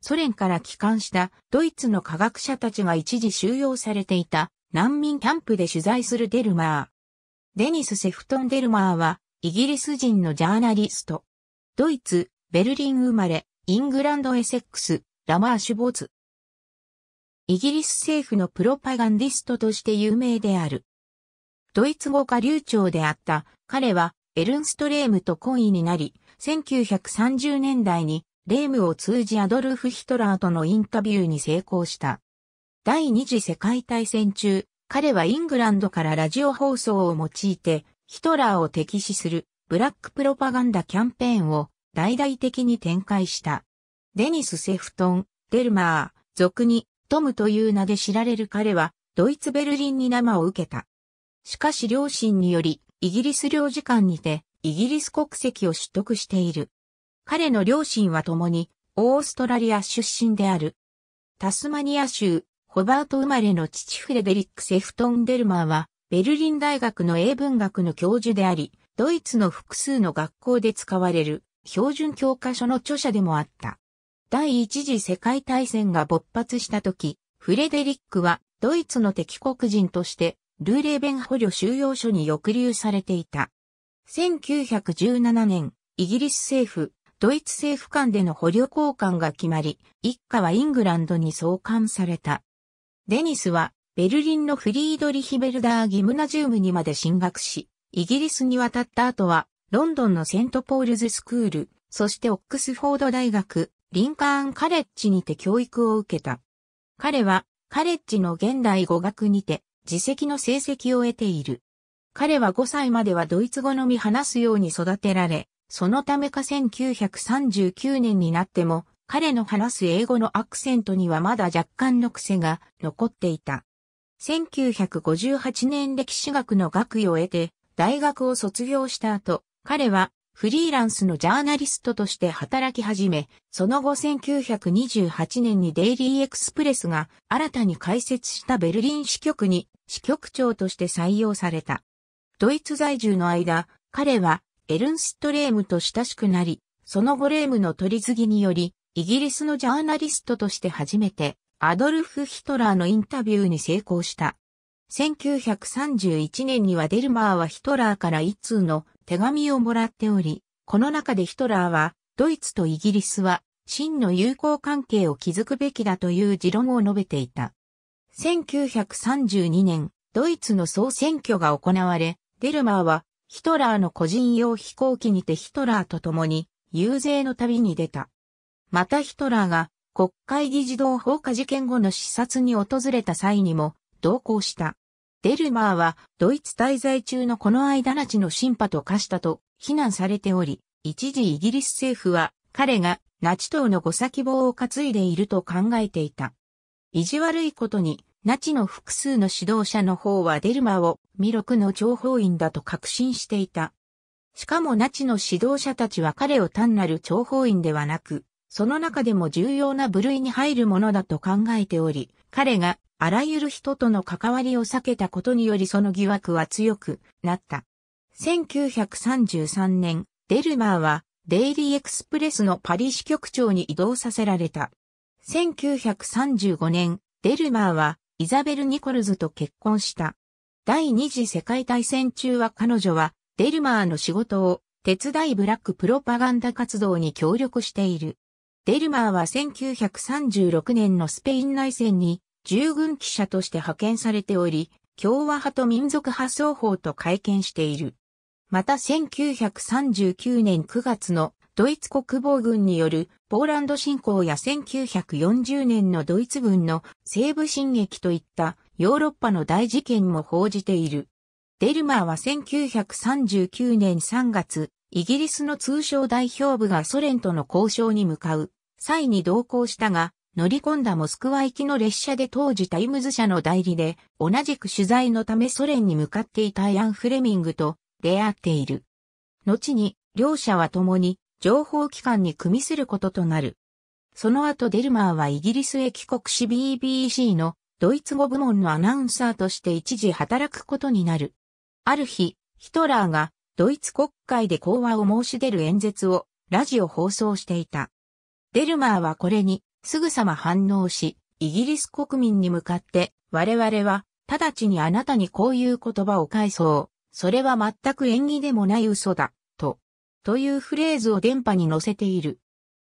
ソ連から帰還したドイツの科学者たちが一時収容されていた難民キャンプで取材するデルマー。デニス・セフトン・デルマーはイギリス人のジャーナリスト。ドイツ、ベルリン生まれ、イングランドエセックス、ラマーシュボーツ。イギリス政府のプロパガンディストとして有名である。ドイツ語が流暢であった彼はエルンストレームと懇意になり、1930年代にレームを通じアドルフ・ヒトラーとのインタビューに成功した。第二次世界大戦中、彼はイングランドからラジオ放送を用いて、ヒトラーを敵視するブラックプロパガンダキャンペーンを大々的に展開した。デニス・セフトン、デルマー、俗にトムという名で知られる彼は、ドイツ・ベルリンに生を受けた。しかし両親により、イギリス領事館にて、イギリス国籍を取得している。彼の両親は共にオーストラリア出身である。タスマニア州、ホバート生まれの父フレデリック・セフトン・デルマーは、ベルリン大学の英文学の教授であり、ドイツの複数の学校で使われる標準教科書の著者でもあった。第一次世界大戦が勃発した時、フレデリックはドイツの敵国人として、ルーレーベン捕虜収容所に抑留されていた。1917年、イギリス政府、ドイツ政府間での捕虜交換が決まり、一家はイングランドに送還された。デニスは、ベルリンのフリードリヒベルダーギムナジウムにまで進学し、イギリスに渡った後は、ロンドンのセントポールズスクール、そしてオックスフォード大学、リンカーンカレッジにて教育を受けた。彼は、カレッジの現代語学にて、自責の成績を得ている。彼は5歳まではドイツ語のみ話すように育てられ、そのためか1939年になっても、彼の話す英語のアクセントにはまだ若干の癖が残っていた。1958年歴史学の学位を得て、大学を卒業した後、彼はフリーランスのジャーナリストとして働き始め、その後1928年にデイリーエクスプレスが新たに開設したベルリン支局に支局長として採用された。ドイツ在住の間、彼はエルンスト・レームと親しくなり、その後レームの取り次ぎにより、イギリスのジャーナリストとして初めて、アドルフ・ヒトラーのインタビューに成功した。1931年にはデルマーはヒトラーから一通の手紙をもらっており、この中でヒトラーは、ドイツとイギリスは、真の友好関係を築くべきだという持論を述べていた。1932年、ドイツの総選挙が行われ、デルマーはヒトラーの個人用飛行機にてヒトラーと共に遊説の旅に出た。またヒトラーが国会議事堂放火事件後の視察に訪れた際にも同行した。デルマーはドイツ滞在中のこの間なちの審判と化したと非難されており、一時イギリス政府は彼がナチ党のご先望を担いでいると考えていた。意地悪いことにナチの複数の指導者の方はデルマを魅力の情報員だと確信していた。しかもナチの指導者たちは彼を単なる情報員ではなく、その中でも重要な部類に入るものだと考えており、彼があらゆる人との関わりを避けたことによりその疑惑は強くなった。1933年、デルマーはデイリーエクスプレスのパリ支局長に移動させられた。1935年、デルマーはイザベル・ニコルズと結婚した。第二次世界大戦中は彼女はデルマーの仕事を手伝いブラックプロパガンダ活動に協力している。デルマーは1936年のスペイン内戦に従軍記者として派遣されており、共和派と民族派双方と会見している。また1939年9月のドイツ国防軍によるポーランド侵攻や1940年のドイツ軍の西部進撃といったヨーロッパの大事件も報じている。デルマーは1939年3月、イギリスの通商代表部がソ連との交渉に向かう際に同行したが、乗り込んだモスクワ行きの列車で当時タイムズ社の代理で、同じく取材のためソ連に向かっていたヤン・フレミングと出会っている。後に、両者は共に情報機関に組みすることとなる。その後デルマーはイギリスへ帰国し BBC のドイツ語部門のアナウンサーとして一時働くことになる。ある日、ヒトラーがドイツ国会で講和を申し出る演説をラジオ放送していた。デルマーはこれにすぐさま反応し、イギリス国民に向かって我々は直ちにあなたにこういう言葉を返そう。それは全く縁起でもない嘘だ。というフレーズを電波に載せている。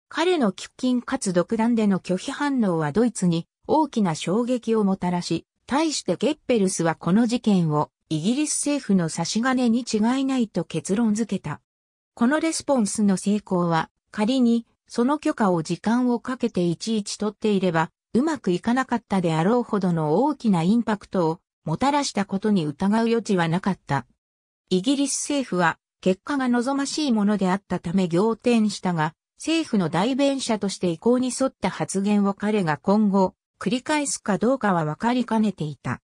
彼の喫緊かつ独断での拒否反応はドイツに大きな衝撃をもたらし、対してゲッペルスはこの事件をイギリス政府の差し金に違いないと結論付けた。このレスポンスの成功は仮にその許可を時間をかけていちいち取っていればうまくいかなかったであろうほどの大きなインパクトをもたらしたことに疑う余地はなかった。イギリス政府は結果が望ましいものであったため仰天したが、政府の代弁者として意向に沿った発言を彼が今後、繰り返すかどうかは分かりかねていた。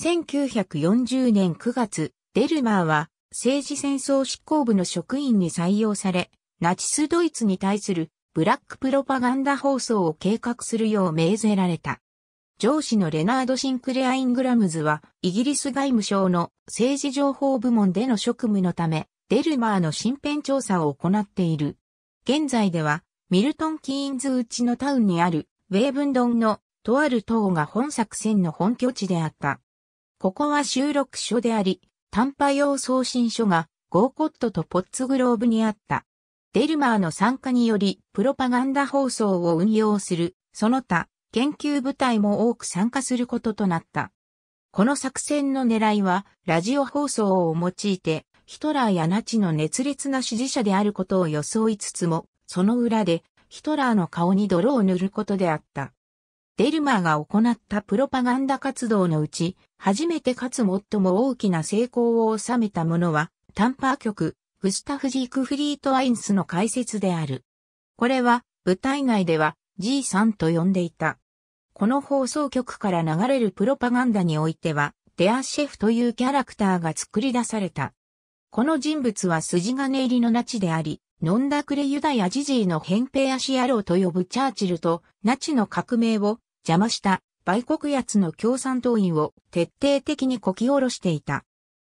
1940年9月、デルマーは政治戦争執行部の職員に採用され、ナチスドイツに対するブラックプロパガンダ放送を計画するよう命ぜられた。上司のレナード・シンクレア・イングラムズは、イギリス外務省の政治情報部門での職務のため、デルマーの身辺調査を行っている。現在では、ミルトン・キーンズ内のタウンにある、ウェーブンドンの、とある塔が本作戦の本拠地であった。ここは収録所であり、短波用送信所が、ゴーコットとポッツグローブにあった。デルマーの参加により、プロパガンダ放送を運用する、その他、研究部隊も多く参加することとなった。この作戦の狙いは、ラジオ放送を用いて、ヒトラーやナチの熱烈な支持者であることを装いつつも、その裏で、ヒトラーの顔に泥を塗ることであった。デルマーが行ったプロパガンダ活動のうち、初めてかつ最も大きな成功を収めたものは、タンパー局、グスタフ・ジークフリート・アインスの解説である。これは、舞台内では G 3と呼んでいた。この放送局から流れるプロパガンダにおいては、デアシェフというキャラクターが作り出された。この人物は筋金入りのナチであり、ノンダクレユダヤジジーの扁平足野郎と呼ぶチャーチルと、ナチの革命を邪魔した売国奴の共産党員を徹底的にこき下ろしていた。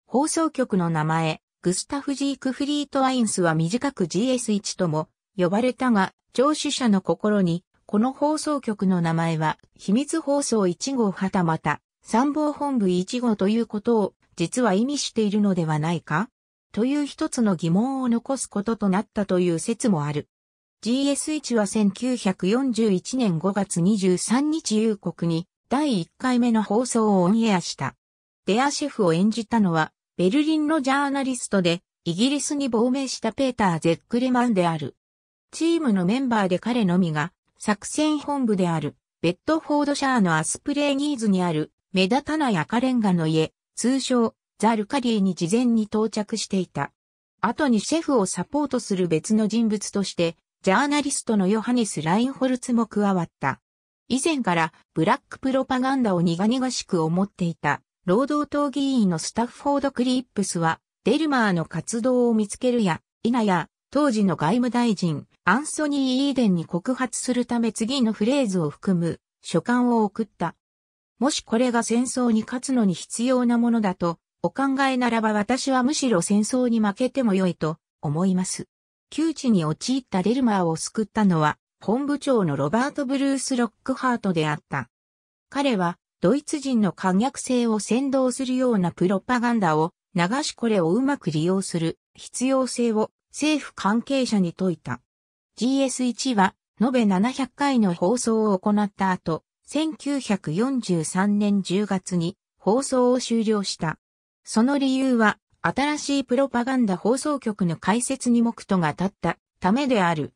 放送局の名前、グスタフ・ジークフリート・アインスは短く GS1 とも呼ばれたが、聴取者の心に、この放送局の名前は、秘密放送1号はたまた、参謀本部1号ということを、実は意味しているのではないかという一つの疑問を残すこととなったという説もある。GS1 は1941年5月23日夕刻に第1回目の放送をオンエアした。デアシェフを演じたのは、ベルリンのジャーナリストで、イギリスに亡命したペーター・ゼックレマンである。チームのメンバーで彼のみが、作戦本部である、ベッドフォードシャーのアスプレーニーズにある、目立たない赤レンガの家、通称、ザ・ルカディに事前に到着していた。後にシェフをサポートする別の人物として、ジャーナリストのヨハネス・ラインホルツも加わった。以前からブラックプロパガンダを苦々しく思っていた労働党議員のスタッフォード・クリップスはデルマーの活動を見つけるや否や当時の外務大臣アンソニー・イーデンに告発するため次のフレーズを含む書簡を送った。もしこれが戦争に勝つのに必要なものだとお考えならば私はむしろ戦争に負けても良いと思います。窮地に陥ったデルマーを救ったのは本部長のロバート・ブルース・ロックハートであった。彼はドイツ人の可逆性を先導するようなプロパガンダを流しこれをうまく利用する必要性を政府関係者に説いた。GS1 は延べ700回の放送を行った後、1943年10月に放送を終了した。その理由は、新しいプロパガンダ放送局の開設に目途が立ったためである。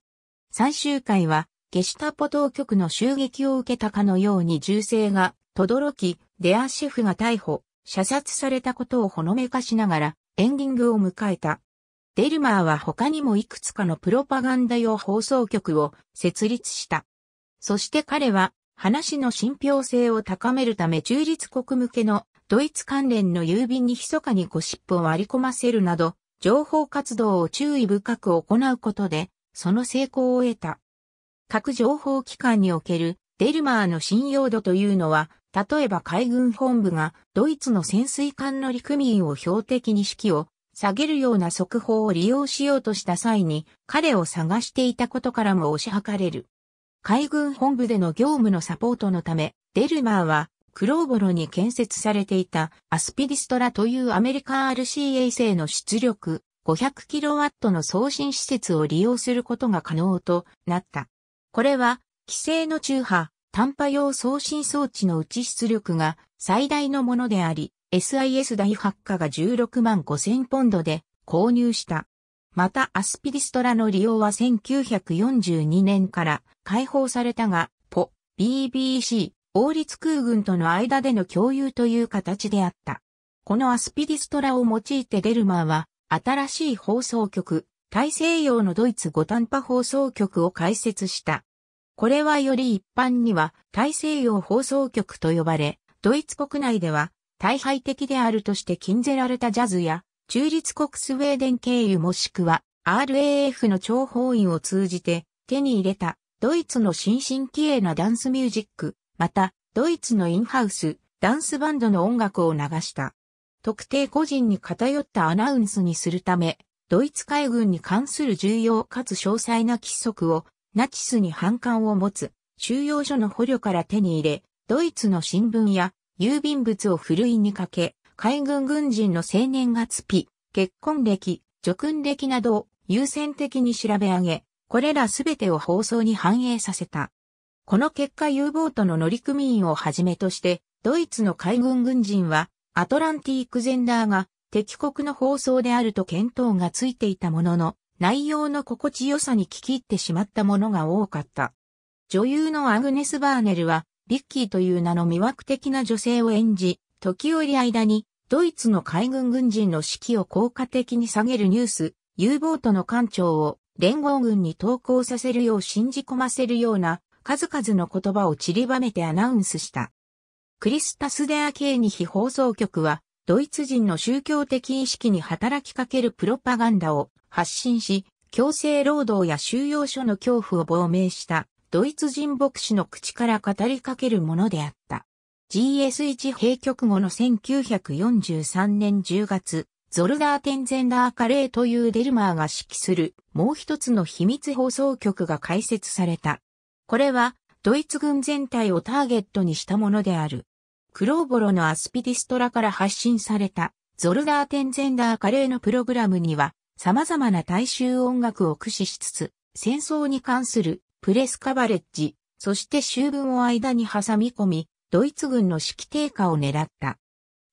最終回は、ゲシュタポ当局の襲撃を受けたかのように銃声が、轟き、デアシェフが逮捕、射殺されたことをほのめかしながら、エンディングを迎えた。デルマーは他にもいくつかのプロパガンダ用放送局を設立した。そして彼は、話の信憑性を高めるため中立国向けのドイツ関連の郵便に密かにゴシップを割り込ませるなど、情報活動を注意深く行うことで、その成功を得た。各情報機関におけるデルマーの信用度というのは、例えば海軍本部がドイツの潜水艦乗組員を標的に指揮を下げるような速報を利用しようとした際に彼を探していたことからも推し量れる。海軍本部での業務のサポートのため、デルマーはクローボロに建設されていたアスピリストラというアメリカ RC 衛星の出力 500kW の送信施設を利用することが可能となった。これは、規制の中波、短波用送信装置のうち出力が最大のものであり、SIS 大発火が16万5000ポンドで購入した。またアスピリストラの利用は1942年から解放されたが、ポ、BBC、王立空軍との間での共有という形であった。このアスピリストラを用いてデルマーは、新しい放送局、大西洋のドイツ五短波放送局を開設した。これはより一般には大西洋放送局と呼ばれ、ドイツ国内では大敗的であるとして禁ぜられたジャズや、中立国スウェーデン経由もしくは RAF の諜報員を通じて手に入れたドイツの新進気鋭なダンスミュージック、また、ドイツのインハウス、ダンスバンドの音楽を流した。特定個人に偏ったアナウンスにするため、ドイツ海軍に関する重要かつ詳細な規則を、ナチスに反感を持つ、収容所の捕虜から手に入れ、ドイツの新聞や郵便物をふるいにかけ、海軍軍人の青年月日、結婚歴、叙勲歴などを優先的に調べ上げ、これらすべてを放送に反映させた。この結果 U ボートの乗組員をはじめとして、ドイツの海軍軍人は、アトランティークゼンダーが敵国の放送であると見当がついていたものの、内容の心地よさに聞き入ってしまったものが多かった。女優のアグネス・バーネルは、リッキーという名の魅惑的な女性を演じ、時折間に、ドイツの海軍軍人の士気を効果的に下げるニュース、U ボートの艦長を連合軍に投降させるよう信じ込ませるような数々の言葉を散りばめてアナウンスした。クリスタス・デア・ケーニヒ放送局は、ドイツ人の宗教的意識に働きかけるプロパガンダを発信し、強制労働や収容所の恐怖を亡命したドイツ人牧師の口から語りかけるものであった。GS1 閉局後の1943年10月、ゾルダーテンゼンダーカレーというデルマーが指揮するもう一つの秘密放送局が開設された。これは、ドイツ軍全体をターゲットにしたものである。クローボロのアスピディストラから発信された、ゾルダーテンゼンダーカレーのプログラムには、様々な大衆音楽を駆使しつつ、戦争に関するプレスカバレッジ、そして修文を間に挟み込み、ドイツ軍の指揮低下を狙った。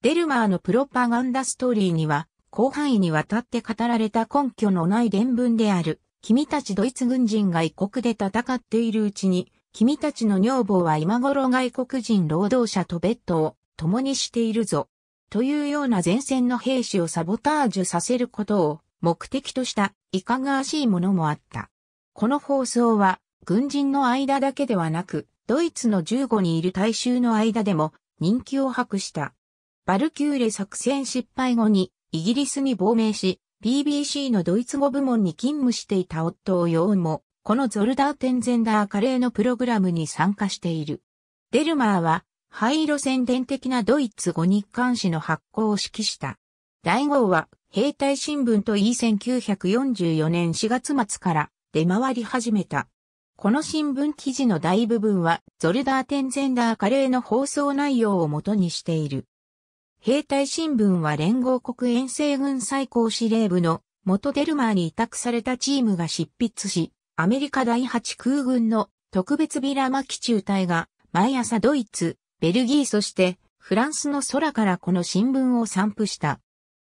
デルマーのプロパガンダストーリーには、広範囲にわたって語られた根拠のない伝聞である。君たちドイツ軍人が異国で戦っているうちに、君たちの女房は今頃外国人労働者とベッドを共にしているぞ。というような前線の兵士をサボタージュさせることを目的としたいかがわしいものもあった。この放送は軍人の間だけではなく、ドイツの15にいる大衆の間でも人気を博した。バルキューレ作戦失敗後にイギリスに亡命し、BBC のドイツ語部門に勤務していた夫をヨーンも、このゾルダーテンゼンダーカレーのプログラムに参加している。デルマーは、灰色宣伝的なドイツ語日刊誌の発行を指揮した。第号は、兵隊新聞と E1944 年4月末から出回り始めた。この新聞記事の大部分は、ゾルダーテンゼンダーカレーの放送内容を元にしている。兵隊新聞は連合国遠征軍最高司令部の元デルマーに委託されたチームが執筆し、アメリカ第8空軍の特別ビラマ基中隊が毎朝ドイツ、ベルギーそしてフランスの空からこの新聞を散布した。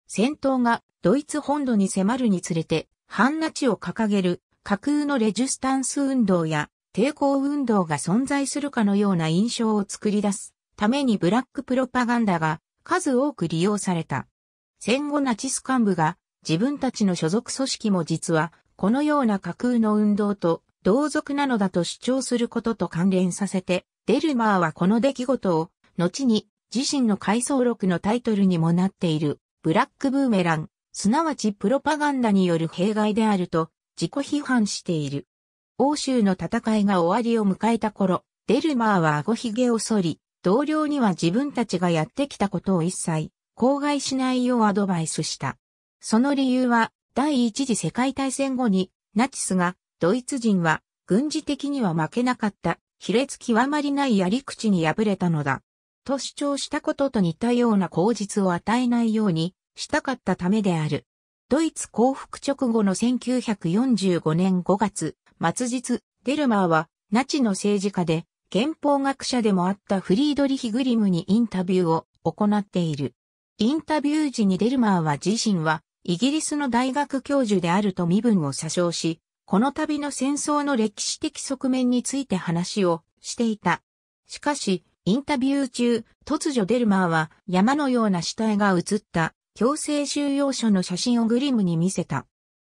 戦闘がドイツ本土に迫るにつれて、半ナチを掲げる架空のレジュスタンス運動や抵抗運動が存在するかのような印象を作り出すためにブラックプロパガンダが数多く利用された。戦後ナチス幹部が自分たちの所属組織も実はこのような架空の運動と同族なのだと主張することと関連させて、デルマーはこの出来事を後に自身の回想録のタイトルにもなっているブラックブーメラン、すなわちプロパガンダによる弊害であると自己批判している。欧州の戦いが終わりを迎えた頃、デルマーは顎ひげを剃り、同僚には自分たちがやってきたことを一切、公害しないようアドバイスした。その理由は、第一次世界大戦後に、ナチスが、ドイツ人は、軍事的には負けなかった、卑劣極まりないやり口に敗れたのだ。と主張したことと似たような口実を与えないようにしたかったためである。ドイツ降伏直後の1945年5月、末日、デルマーはナチの政治家で憲法学者でもあったフリードリヒ・グリムにインタビューを行っている。インタビュー時にデルマーは自身はイギリスの大学教授であると身分を詐称し、この度の戦争の歴史的側面について話をしていた。しかし、インタビュー中、突如デルマーは山のような死体が映った強制収容所の写真をグリムに見せた。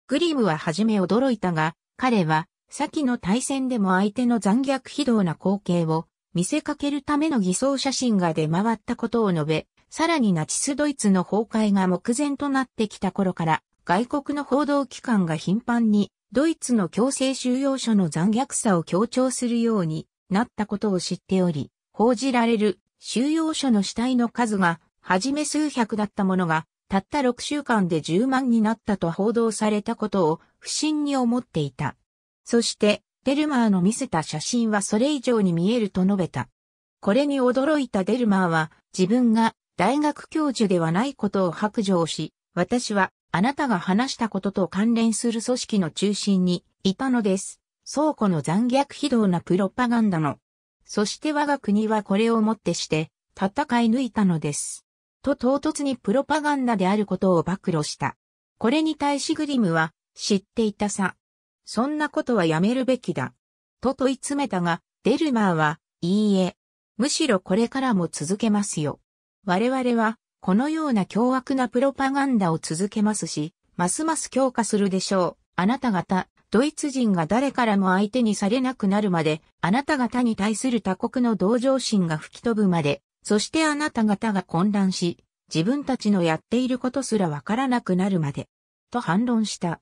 グリムは初め驚いたが、彼は先の対戦でも相手の残虐非道な光景を見せかけるための偽装写真が出回ったことを述べ、さらにナチスドイツの崩壊が目前となってきた頃から外国の報道機関が頻繁にドイツの強制収容所の残虐さを強調するようになったことを知っており、報じられる収容所の死体の数が、はじめ数百だったものが、たった6週間で10万になったと報道されたことを不審に思っていた。そして、デルマーの見せた写真はそれ以上に見えると述べた。これに驚いたデルマーは、自分が大学教授ではないことを白状し、私はあなたが話したことと関連する組織の中心にいたのです。倉庫の残虐非道なプロパガンダの。そして我が国はこれをもってして戦い抜いたのです。と唐突にプロパガンダであることを暴露した。これに対しグリムは知っていたさ。そんなことはやめるべきだ。と問い詰めたが、デルマーは、いいえ、むしろこれからも続けますよ。我々は、このような凶悪なプロパガンダを続けますし、ますます強化するでしょう。あなた方、ドイツ人が誰からも相手にされなくなるまで、あなた方に対する他国の同情心が吹き飛ぶまで、そしてあなた方が混乱し、自分たちのやっていることすらわからなくなるまで、と反論した。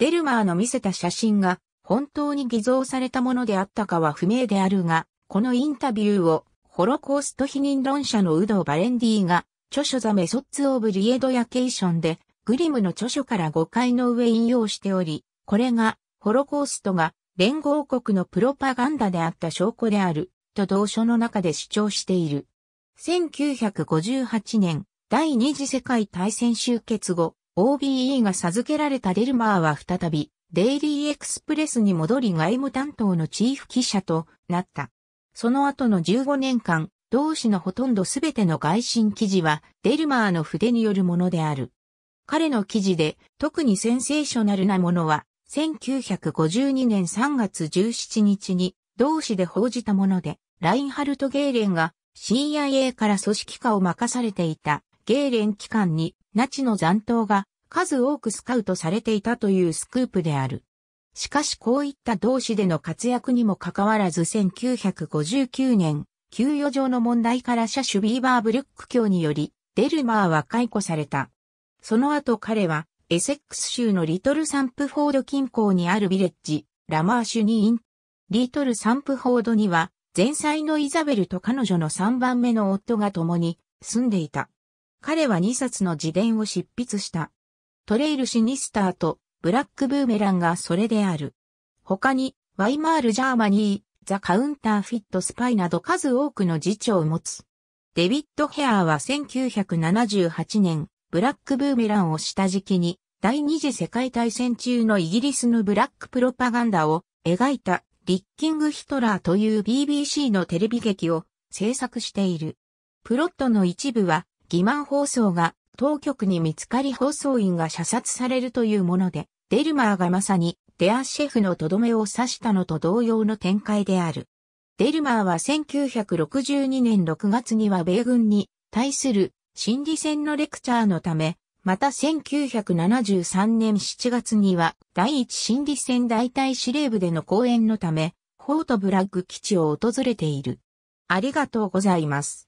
デルマーの見せた写真が本当に偽造されたものであったかは不明であるが、このインタビューをホロコースト否認論者のウド・バレンディが著書ザメソッツ・オブ・リエド・ヤケーションでグリムの著書から誤解の上引用しており、これがホロコーストが連合国のプロパガンダであった証拠である、と同書の中で主張している。1958年、第二次世界大戦終結後、OBE が授けられたデルマーは再び、デイリーエクスプレスに戻り外務担当のチーフ記者となった。その後の15年間、同志のほとんどすべての外信記事は、デルマーの筆によるものである。彼の記事で、特にセンセーショナルなものは、1952年3月17日に、同氏で報じたもので、ラインハルト・ゲーレンが CIA から組織化を任されていた、ゲーレン機関に、ナチの残党が数多くスカウトされていたというスクープである。しかしこういった同志での活躍にもかかわらず1959年、給与上の問題から車種ビーバーブルック教により、デルマーは解雇された。その後彼は、エセックス州のリトルサンプフォード近郊にあるビレッジ、ラマーシュにイン。リトルサンプフォードには、前妻のイザベルと彼女の3番目の夫が共に住んでいた。彼は2冊の自伝を執筆した。トレイルシニスターとブラックブーメランがそれである。他に、ワイマール・ジャーマニー、ザ・カウンター・フィット・スパイなど数多くの次長を持つ。デビッド・ヘアーは1978年、ブラックブーメランを下敷きに、第二次世界大戦中のイギリスのブラックプロパガンダを描いたリッキング・ヒトラーという BBC のテレビ劇を制作している。プロットの一部は、疑瞞放送が当局に見つかり放送員が射殺されるというもので、デルマーがまさにデアシェフのとどめを刺したのと同様の展開である。デルマーは1962年6月には米軍に対する心理戦のレクチャーのため、また1973年7月には第一心理戦大隊司令部での講演のため、フォートブラッグ基地を訪れている。ありがとうございます。